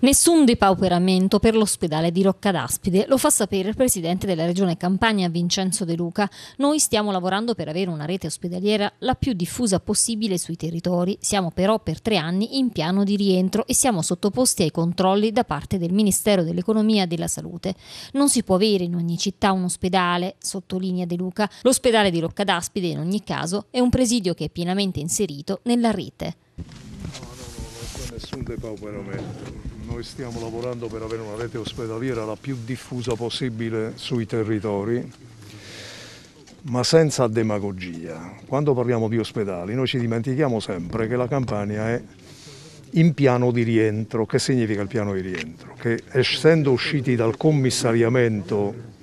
Nessun depauperamento per l'ospedale di Rocca d'Aspide, lo fa sapere il presidente della regione Campania Vincenzo De Luca. Noi stiamo lavorando per avere una rete ospedaliera la più diffusa possibile sui territori, siamo però per tre anni in piano di rientro e siamo sottoposti ai controlli da parte del Ministero dell'Economia e della Salute. Non si può avere in ogni città un ospedale, sottolinea De Luca. L'ospedale di Rocca d'Aspide in ogni caso è un presidio che è pienamente inserito nella rete depauperamento. Noi stiamo lavorando per avere una rete ospedaliera la più diffusa possibile sui territori, ma senza demagogia. Quando parliamo di ospedali noi ci dimentichiamo sempre che la Campania è in piano di rientro. Che significa il piano di rientro? Che essendo usciti dal commissariamento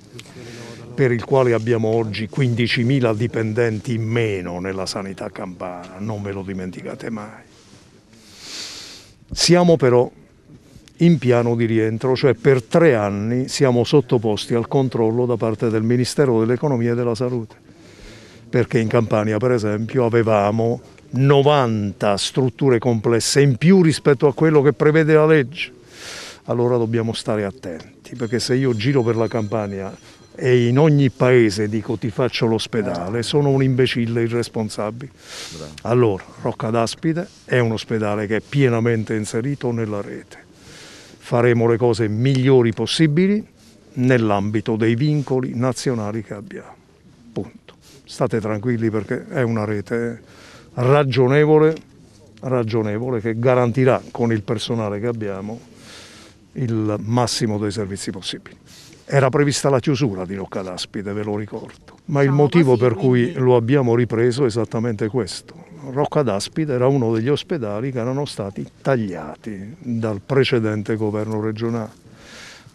per il quale abbiamo oggi 15.000 dipendenti in meno nella sanità campana, non ve lo dimenticate mai. Siamo però in piano di rientro, cioè per tre anni siamo sottoposti al controllo da parte del Ministero dell'Economia e della Salute, perché in Campania per esempio avevamo 90 strutture complesse in più rispetto a quello che prevede la legge. Allora dobbiamo stare attenti, perché se io giro per la Campania e in ogni paese dico ti faccio l'ospedale, eh. sono un imbecille irresponsabile. Bravo. Allora, Rocca d'Aspide è un ospedale che è pienamente inserito nella rete. Faremo le cose migliori possibili nell'ambito dei vincoli nazionali che abbiamo. Punto. State tranquilli perché è una rete ragionevole, ragionevole che garantirà con il personale che abbiamo il massimo dei servizi possibili. Era prevista la chiusura di Rocca d'Aspide, ve lo ricordo, ma il motivo per cui lo abbiamo ripreso è esattamente questo. Rocca d'Aspide era uno degli ospedali che erano stati tagliati dal precedente governo regionale,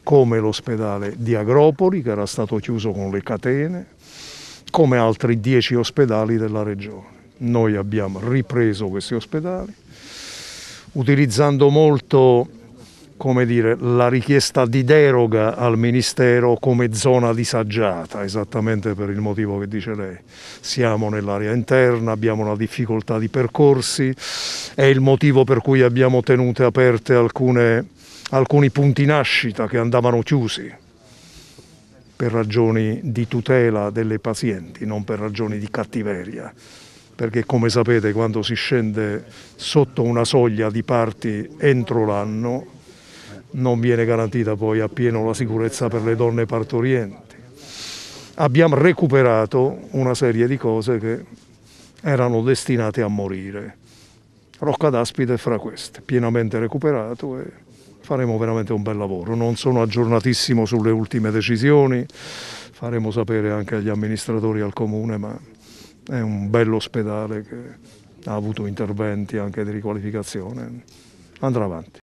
come l'ospedale di Agropoli che era stato chiuso con le catene, come altri dieci ospedali della regione. Noi abbiamo ripreso questi ospedali utilizzando molto come dire, la richiesta di deroga al Ministero come zona disagiata, esattamente per il motivo che dice lei. Siamo nell'area interna, abbiamo una difficoltà di percorsi, è il motivo per cui abbiamo tenuto aperte alcune, alcuni punti nascita che andavano chiusi per ragioni di tutela delle pazienti, non per ragioni di cattiveria perché come sapete quando si scende sotto una soglia di parti entro l'anno non viene garantita poi appieno la sicurezza per le donne partorienti. Abbiamo recuperato una serie di cose che erano destinate a morire. Rocca d'Aspide è fra queste, pienamente recuperato e faremo veramente un bel lavoro. Non sono aggiornatissimo sulle ultime decisioni, faremo sapere anche agli amministratori al comune, ma è un bello ospedale che ha avuto interventi anche di riqualificazione. Andrà avanti.